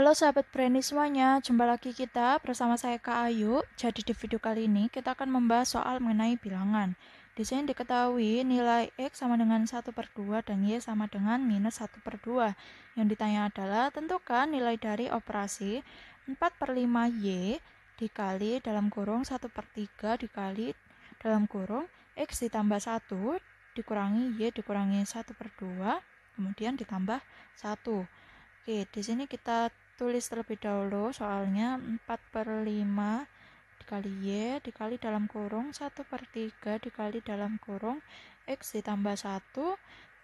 Halo sahabat Brani semuanya, jumpa lagi kita bersama saya Kak Ayu. Jadi di video kali ini kita akan membahas soal mengenai bilangan. Di sini diketahui nilai X sama dengan 1 per 2 dan Y sama dengan minus 1 per 2. Yang ditanya adalah tentukan nilai dari operasi 4 per 5Y dikali dalam kurung 1 per 3 dikali dalam kurung X ditambah 1 dikurangi Y dikurangi 1 per 2 kemudian ditambah 1. Oke, di sini kita tulis terlebih dahulu soalnya 4 per 5 dikali Y dikali dalam kurung 1 per 3 dikali dalam kurung X ditambah 1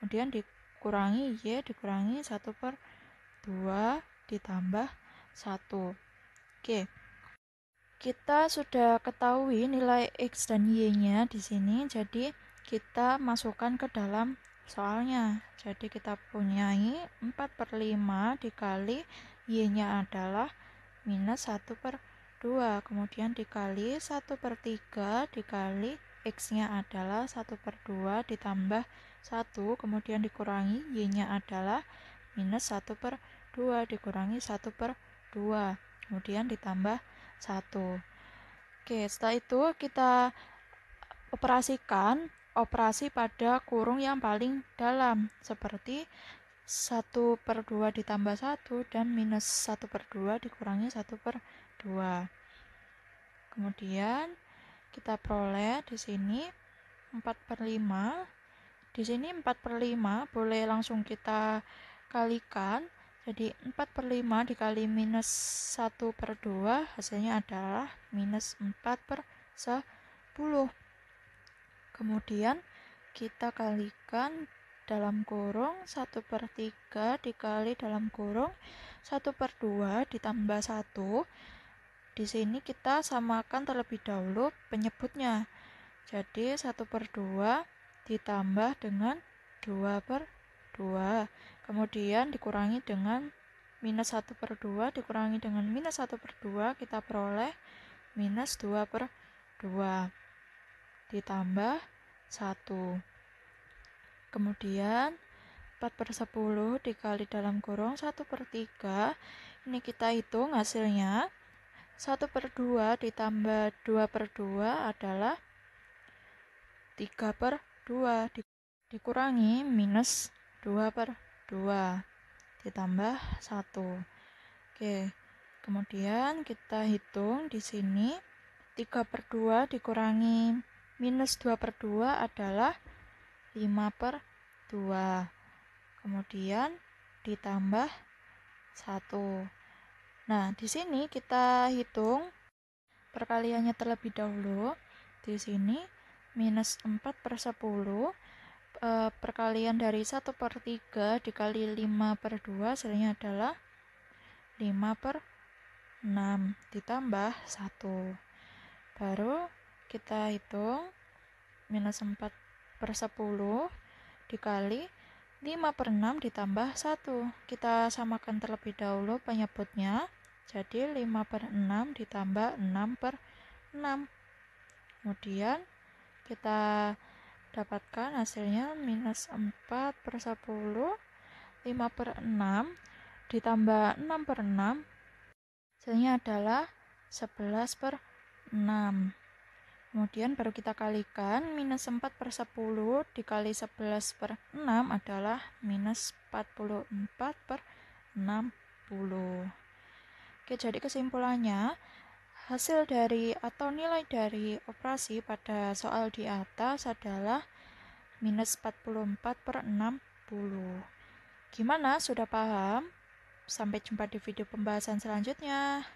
kemudian dikurangi Y dikurangi 1 per 2 ditambah 1 oke kita sudah ketahui nilai X dan Y nya di sini jadi kita masukkan ke dalam soalnya jadi kita punyai 4 per 5 dikali Y-nya adalah minus 1 per 2. Kemudian dikali 1 per 3 dikali X-nya adalah 1 per 2 ditambah 1. Kemudian dikurangi Y-nya adalah minus 1 per 2 dikurangi 1 per 2. Kemudian ditambah 1. Oke, setelah itu kita operasikan operasi pada kurung yang paling dalam seperti 1 per 2 ditambah 1 dan minus 1 per 2 dikurangi 1 per 2 kemudian kita peroleh di sini 4 per 5 di sini 4 per 5 boleh langsung kita kalikan jadi 4 per 5 dikali minus 1 per 2 hasilnya adalah minus 4 per 10 kemudian kita kalikan dalam kurung 1 per 3 dikali dalam kurung 1 per 2 ditambah 1 di sini kita samakan terlebih dahulu penyebutnya jadi 1 per 2 ditambah dengan 2 per 2 kemudian dikurangi dengan minus 1 per 2 dikurangi dengan minus 1 per 2 kita peroleh minus 2 per 2 ditambah 1 kemudian 4 per 10 dikali dalam kurung 1 per 3 ini kita hitung hasilnya 1 per 2 ditambah 2 per 2 adalah 3 per 2 dikurangi minus 2 per 2 ditambah 1 oke kemudian kita hitung di sini 3 per 2 dikurangi minus 2 per 2 adalah 5 per 2 kemudian ditambah 1 nah di sini kita hitung perkaliannya terlebih dahulu di sini minus 4 per 10 e, perkalian dari 1 per 3 dikali 5 per 2 hasilnya adalah 5 per 6 ditambah 1 baru kita hitung minus 4 per 10 dikali 5 per 6 ditambah 1 kita samakan terlebih dahulu penyebutnya jadi 5 per 6 ditambah 6 per 6 kemudian kita dapatkan hasilnya minus 4 per 10 5 per 6 ditambah 6 per 6 hasilnya adalah 11 per 6 Kemudian baru kita kalikan minus 4 per 10 dikali 11 per 6 adalah minus 44 per 60. Oke, jadi kesimpulannya hasil dari atau nilai dari operasi pada soal di atas adalah minus 44 per 60. Gimana? Sudah paham? Sampai jumpa di video pembahasan selanjutnya.